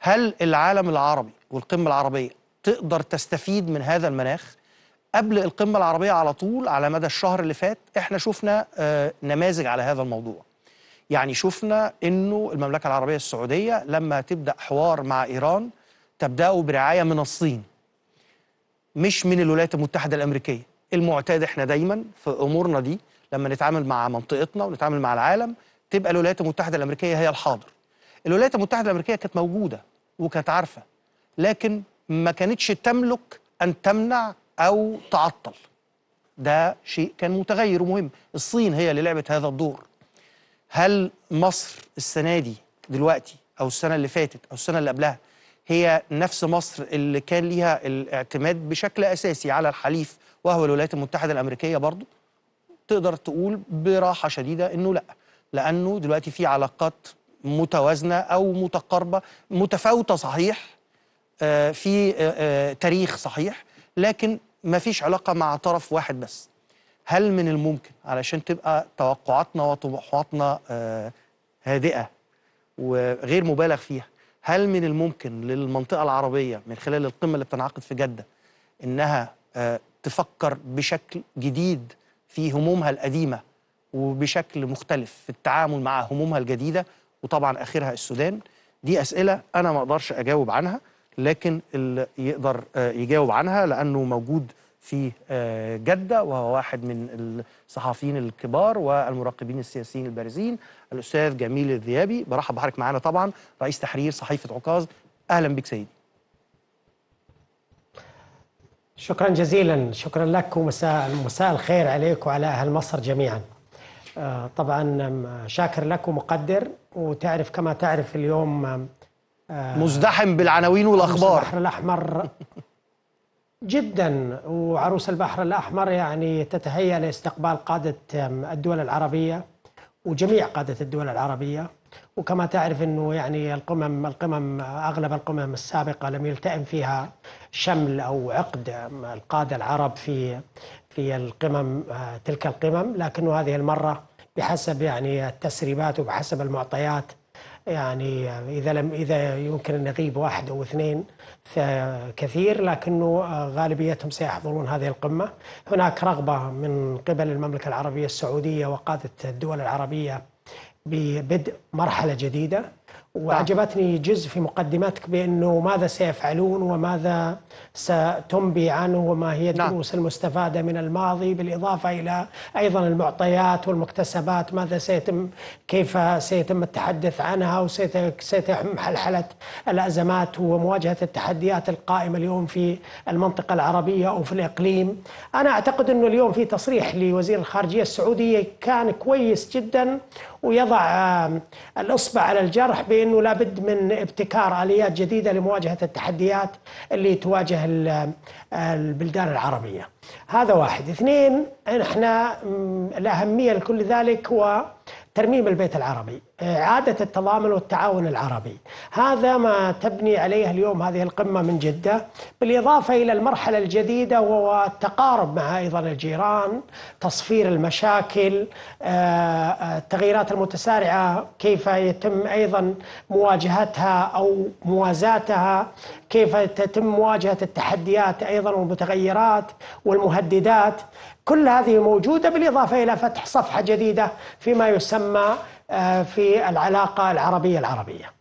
هل العالم العربي والقمة العربية تقدر تستفيد من هذا المناخ قبل القمة العربية على طول على مدى الشهر اللي فات احنا شفنا آه، نماذج على هذا الموضوع يعني شفنا انه المملكة العربية السعودية لما تبدأ حوار مع ايران تبدأه برعاية من الصين مش من الولايات المتحدة الامريكية المعتاد احنا دايما في امورنا دي لما نتعامل مع منطقتنا ونتعامل مع العالم تبقى الولايات المتحدة الامريكية هي الحاضر الولايات المتحده الامريكيه كانت موجوده وكانت عارفه لكن ما كانتش تملك ان تمنع او تعطل ده شيء كان متغير ومهم الصين هي اللي لعبت هذا الدور هل مصر السنه دي دلوقتي او السنه اللي فاتت او السنه اللي قبلها هي نفس مصر اللي كان ليها الاعتماد بشكل اساسي على الحليف وهو الولايات المتحده الامريكيه برضه تقدر تقول براحه شديده انه لا لانه دلوقتي في علاقات متوازنه او متقاربه متفاوته صحيح آه، في آه، آه، تاريخ صحيح لكن ما فيش علاقه مع طرف واحد بس هل من الممكن علشان تبقى توقعاتنا وطموحاتنا هادئه وغير مبالغ فيها هل من الممكن للمنطقه العربيه من خلال القمه اللي بتنعقد في جده انها تفكر بشكل جديد في همومها القديمه وبشكل مختلف في التعامل مع همومها الجديده وطبعا اخرها السودان دي اسئله انا ما اقدرش اجاوب عنها لكن اللي يقدر آه، يجاوب عنها لانه موجود في آه، جده وهو واحد من الصحفيين الكبار والمراقبين السياسيين البارزين الاستاذ جميل الذيابي برحب بحضرتك معانا طبعا رئيس تحرير صحيفه عكاظ اهلا بك سيدي شكرا جزيلا شكرا لك ومساء مساء الخير عليك وعلى اهل مصر جميعا آه، طبعا شاكر لك ومقدر وتعرف كما تعرف اليوم آه، مزدحم بالعناوين والاخبار البحر الاحمر جدا وعروس البحر الاحمر يعني تتهيا لاستقبال قاده الدول العربيه وجميع قاده الدول العربيه وكما تعرف انه يعني القمم القمم اغلب القمم السابقه لم يلتئم فيها شمل او عقد القاده العرب في في القمم آه، تلك القمم لكن هذه المره بحسب يعني التسريبات وبحسب المعطيات يعني اذا لم اذا يمكن ان يغيب واحد او اثنين كثير لكنه آه، غالبيتهم سيحضرون هذه القمه هناك رغبه من قبل المملكه العربيه السعوديه وقاده الدول العربيه ببدء مرحله جديده وعجبتني جزء في مقدمتك بأنه ماذا سيفعلون وماذا ستنبي عنه وما هي الدروس نعم. المستفادة من الماضي بالإضافة إلى أيضا المعطيات والمكتسبات ماذا سيتم كيف سيتم التحدث عنها وسيتم حلحلة الأزمات ومواجهة التحديات القائمة اليوم في المنطقة العربية أو في الإقليم أنا أعتقد أنه اليوم في تصريح لوزير الخارجية السعودية كان كويس جدا ويضع الإصبع على الجرح بانه لابد من ابتكار اليات جديده لمواجهه التحديات اللي تواجه البلدان العربيه. هذا واحد اثنين احنا الأهمية لكل ذلك هو ترميم البيت العربي إعادة التضامن والتعاون العربي هذا ما تبني عليه اليوم هذه القمة من جدة بالإضافة إلى المرحلة الجديدة وهو التقارب مع أيضا الجيران تصفير المشاكل آه، آه، التغييرات المتسارعة كيف يتم أيضا مواجهتها أو موازاتها كيف تتم مواجهة التحديات أيضا والمتغيرات وال المهددات كل هذه موجودة بالإضافة إلى فتح صفحة جديدة فيما يسمى آه، في العلاقة العربية العربية